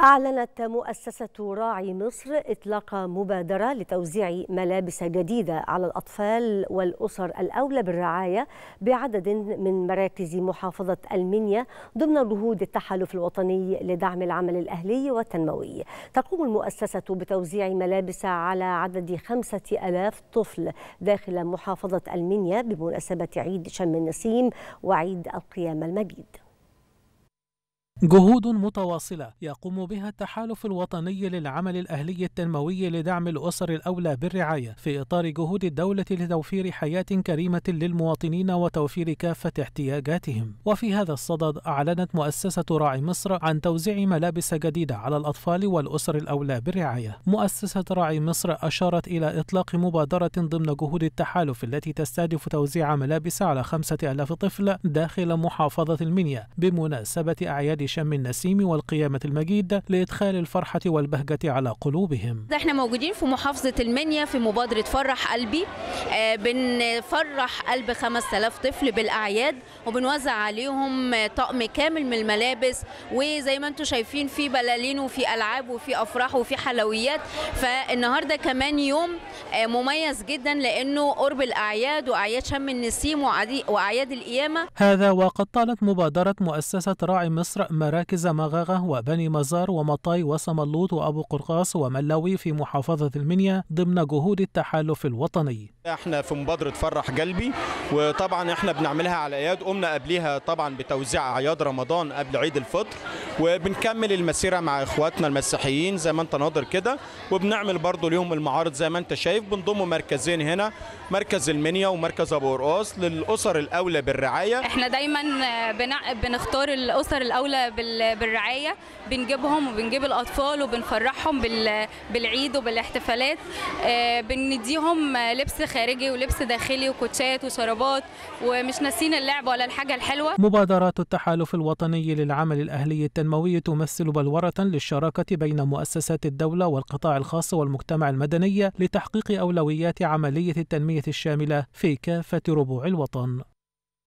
أعلنت مؤسسة راعي مصر إطلاق مبادرة لتوزيع ملابس جديدة على الأطفال والأسر الأولى بالرعاية بعدد من مراكز محافظة المنيا ضمن جهود التحالف الوطني لدعم العمل الأهلي والتنموي تقوم المؤسسة بتوزيع ملابس على عدد خمسة ألاف طفل داخل محافظة المنيا بمناسبة عيد شم النسيم وعيد القيامة المجيد جهود متواصلة يقوم بها التحالف الوطني للعمل الأهلي التنموي لدعم الأسر الأولى بالرعاية في إطار جهود الدولة لتوفير حياة كريمة للمواطنين وتوفير كافة احتياجاتهم وفي هذا الصدد أعلنت مؤسسة راعي مصر عن توزيع ملابس جديدة على الأطفال والأسر الأولى بالرعاية مؤسسة راعي مصر أشارت إلى إطلاق مبادرة ضمن جهود التحالف التي تستهدف توزيع ملابس على خمسة ألاف طفل داخل محافظة المنيا بمناسبة أعياد شم النسيم والقيامة المجيد لإدخال الفرحة والبهجة على قلوبهم احنا موجودين في محافظة المنيا في مبادرة فرح قلبي آه، بنفرح قلب 5000 طفل بالأعياد وبنوزع عليهم آه، طقم كامل من الملابس وزي ما انتم شايفين في بلالين وفي ألعاب وفي أفراح وفي حلويات فالنهاردة كمان يوم آه، مميز جدا لأنه قرب الأعياد وأعياد شم النسيم وأعياد القيامة هذا وقد طالت مبادرة مؤسسة راعي مصر مراكز مغاغة وبني مزار ومطاي وسملوط وأبو قرقاص وملاوي في محافظة المنيا ضمن جهود التحالف الوطني احنا في مبادرة فرح قلبي وطبعا احنا بنعملها على اياد قمنا قبليها طبعا بتوزيع اعياد رمضان قبل عيد الفطر وبنكمل المسيرة مع اخواتنا المسيحيين زي ما انت ناظر كده وبنعمل برضو ليهم المعارض زي ما انت شايف بنضم مركزين هنا مركز المنيا ومركز ابو قرقاص للاسر الاولى بالرعاية احنا دايما بنختار الاسر الاولى بالرعايه بنجيبهم وبنجيب الاطفال وبنفرحهم بالعيد وبالاحتفالات آه، بنديهم لبس خارجي ولبس داخلي وكوتشات وشرابات ومش ناسيين اللعب ولا الحاجه الحلوه مبادرات التحالف الوطني للعمل الاهلي التنموي تمثل بلوره للشراكه بين مؤسسات الدوله والقطاع الخاص والمجتمع المدني لتحقيق اولويات عمليه التنميه الشامله في كافه ربوع الوطن